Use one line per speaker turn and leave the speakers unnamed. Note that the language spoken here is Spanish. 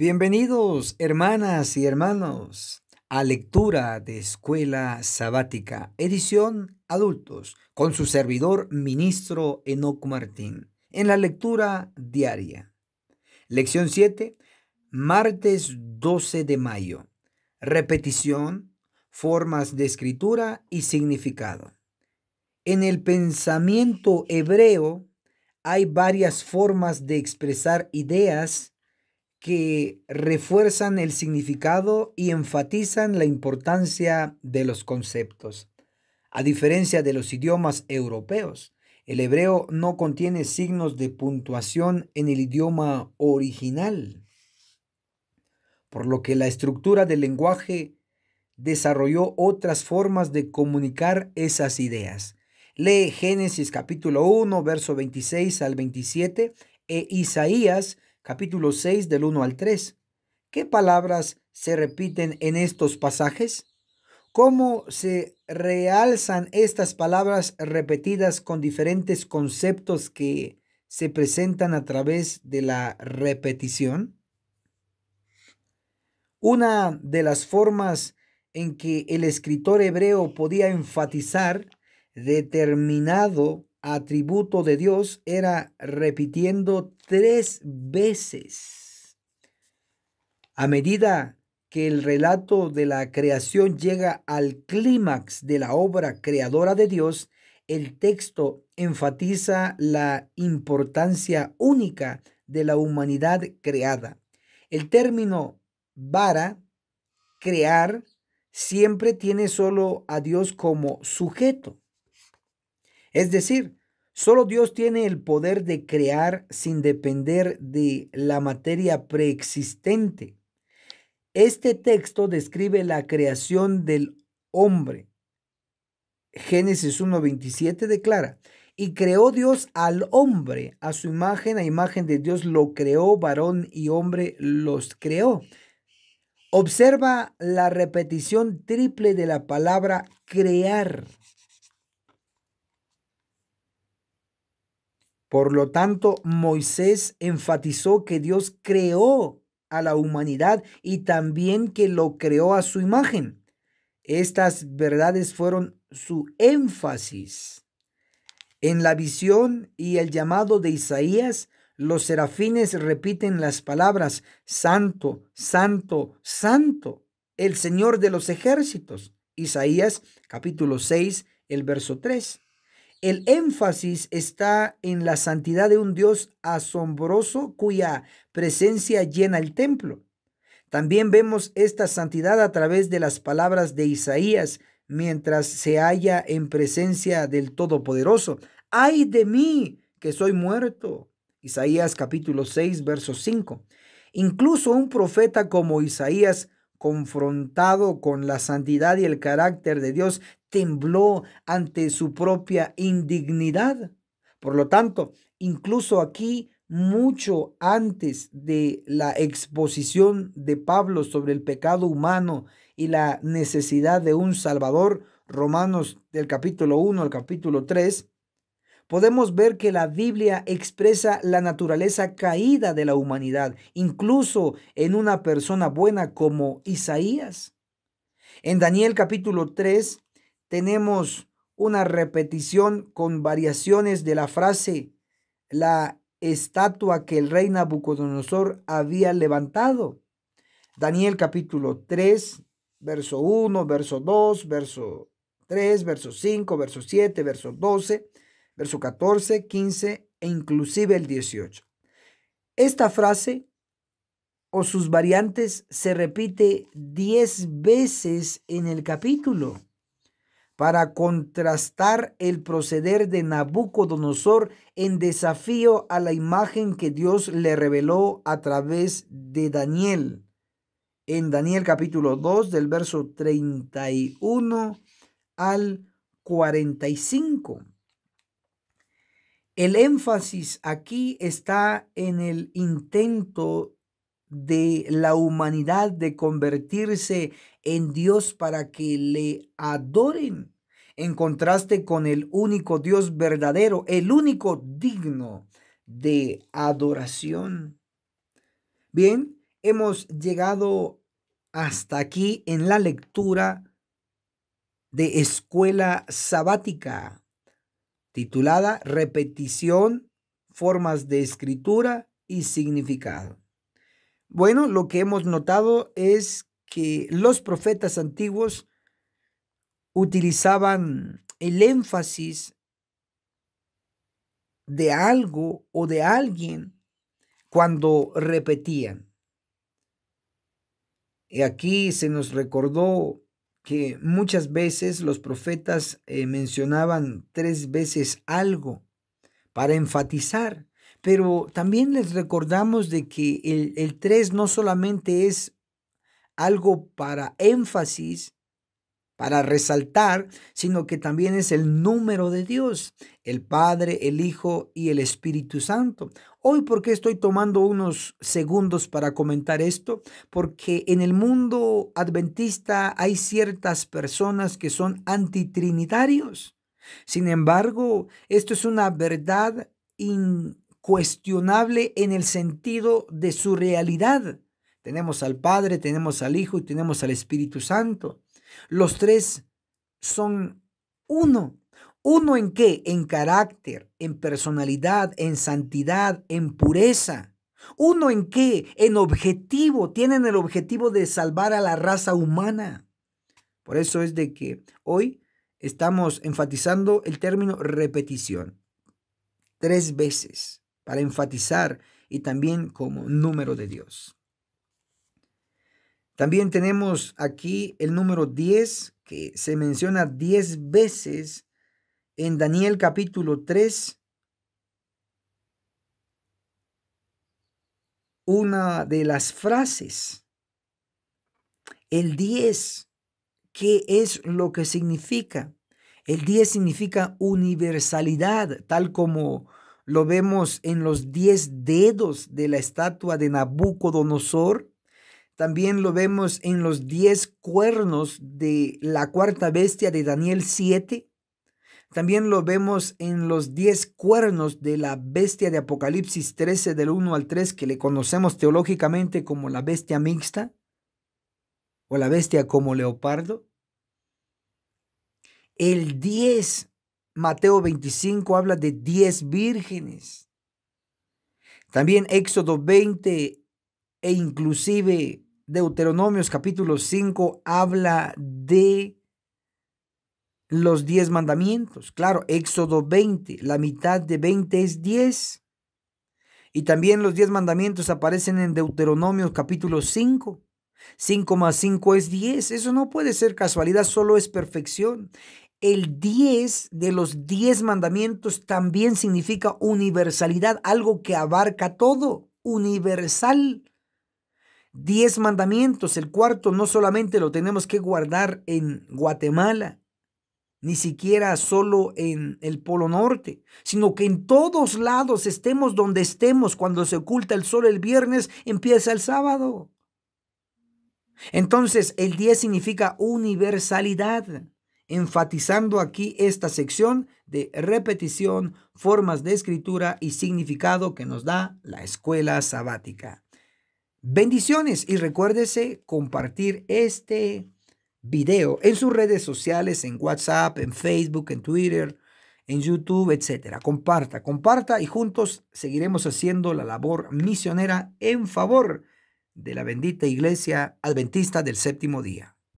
Bienvenidos, hermanas y hermanos, a Lectura de Escuela Sabática, edición Adultos, con su servidor, ministro Enoc Martín, en la lectura diaria. Lección 7, martes 12 de mayo. Repetición, formas de escritura y significado. En el pensamiento hebreo hay varias formas de expresar ideas que refuerzan el significado y enfatizan la importancia de los conceptos. A diferencia de los idiomas europeos, el hebreo no contiene signos de puntuación en el idioma original, por lo que la estructura del lenguaje desarrolló otras formas de comunicar esas ideas. Lee Génesis capítulo 1, verso 26 al 27 e Isaías capítulo 6 del 1 al 3. ¿Qué palabras se repiten en estos pasajes? ¿Cómo se realzan estas palabras repetidas con diferentes conceptos que se presentan a través de la repetición? Una de las formas en que el escritor hebreo podía enfatizar determinado atributo de Dios era repitiendo tres veces. A medida que el relato de la creación llega al clímax de la obra creadora de Dios, el texto enfatiza la importancia única de la humanidad creada. El término vara, crear, siempre tiene solo a Dios como sujeto. Es decir, solo Dios tiene el poder de crear sin depender de la materia preexistente. Este texto describe la creación del hombre. Génesis 1.27 declara, y creó Dios al hombre, a su imagen, a imagen de Dios lo creó, varón y hombre los creó. Observa la repetición triple de la palabra crear. Por lo tanto, Moisés enfatizó que Dios creó a la humanidad y también que lo creó a su imagen. Estas verdades fueron su énfasis. En la visión y el llamado de Isaías, los serafines repiten las palabras, Santo, Santo, Santo, el Señor de los ejércitos. Isaías capítulo 6, el verso 3. El énfasis está en la santidad de un Dios asombroso cuya presencia llena el templo. También vemos esta santidad a través de las palabras de Isaías mientras se halla en presencia del Todopoderoso. ¡Ay de mí que soy muerto! Isaías capítulo 6, verso 5. Incluso un profeta como Isaías confrontado con la santidad y el carácter de Dios, tembló ante su propia indignidad. Por lo tanto, incluso aquí, mucho antes de la exposición de Pablo sobre el pecado humano y la necesidad de un Salvador, Romanos del capítulo 1 al capítulo 3, podemos ver que la Biblia expresa la naturaleza caída de la humanidad, incluso en una persona buena como Isaías. En Daniel capítulo 3 tenemos una repetición con variaciones de la frase, la estatua que el rey Nabucodonosor había levantado. Daniel capítulo 3, verso 1, verso 2, verso 3, verso 5, verso 7, verso 12 verso 14, 15 e inclusive el 18. Esta frase o sus variantes se repite 10 veces en el capítulo para contrastar el proceder de Nabucodonosor en desafío a la imagen que Dios le reveló a través de Daniel. En Daniel capítulo 2 del verso 31 al 45. El énfasis aquí está en el intento de la humanidad de convertirse en Dios para que le adoren, en contraste con el único Dios verdadero, el único digno de adoración. Bien, hemos llegado hasta aquí en la lectura de Escuela Sabática titulada Repetición, formas de escritura y significado. Bueno, lo que hemos notado es que los profetas antiguos utilizaban el énfasis de algo o de alguien cuando repetían. Y aquí se nos recordó que muchas veces los profetas eh, mencionaban tres veces algo para enfatizar, pero también les recordamos de que el tres no solamente es algo para énfasis, para resaltar, sino que también es el número de Dios, el Padre, el Hijo y el Espíritu Santo. Hoy, ¿por qué estoy tomando unos segundos para comentar esto? Porque en el mundo adventista hay ciertas personas que son antitrinitarios. Sin embargo, esto es una verdad incuestionable en el sentido de su realidad. Tenemos al Padre, tenemos al Hijo y tenemos al Espíritu Santo. Los tres son uno. ¿Uno en qué? En carácter, en personalidad, en santidad, en pureza. ¿Uno en qué? En objetivo. Tienen el objetivo de salvar a la raza humana. Por eso es de que hoy estamos enfatizando el término repetición. Tres veces para enfatizar y también como número de Dios. También tenemos aquí el número 10, que se menciona 10 veces en Daniel capítulo 3. Una de las frases, el 10, ¿qué es lo que significa? El 10 significa universalidad, tal como lo vemos en los 10 dedos de la estatua de Nabucodonosor también lo vemos en los diez cuernos de la cuarta bestia de Daniel 7. También lo vemos en los diez cuernos de la bestia de Apocalipsis 13 del 1 al 3 que le conocemos teológicamente como la bestia mixta o la bestia como leopardo. El 10, Mateo 25 habla de 10 vírgenes. También Éxodo 20 e inclusive Deuteronomios capítulo 5 habla de los 10 mandamientos. Claro, Éxodo 20, la mitad de 20 es 10. Y también los 10 mandamientos aparecen en Deuteronomios capítulo 5. 5 más 5 es 10. Eso no puede ser casualidad, solo es perfección. El 10 de los 10 mandamientos también significa universalidad, algo que abarca todo, universal. Diez mandamientos, el cuarto no solamente lo tenemos que guardar en Guatemala, ni siquiera solo en el Polo Norte, sino que en todos lados estemos donde estemos, cuando se oculta el sol el viernes, empieza el sábado. Entonces, el 10 significa universalidad, enfatizando aquí esta sección de repetición, formas de escritura y significado que nos da la escuela sabática. Bendiciones y recuérdese compartir este video en sus redes sociales, en WhatsApp, en Facebook, en Twitter, en YouTube, etc. Comparta, comparta y juntos seguiremos haciendo la labor misionera en favor de la bendita iglesia adventista del séptimo día.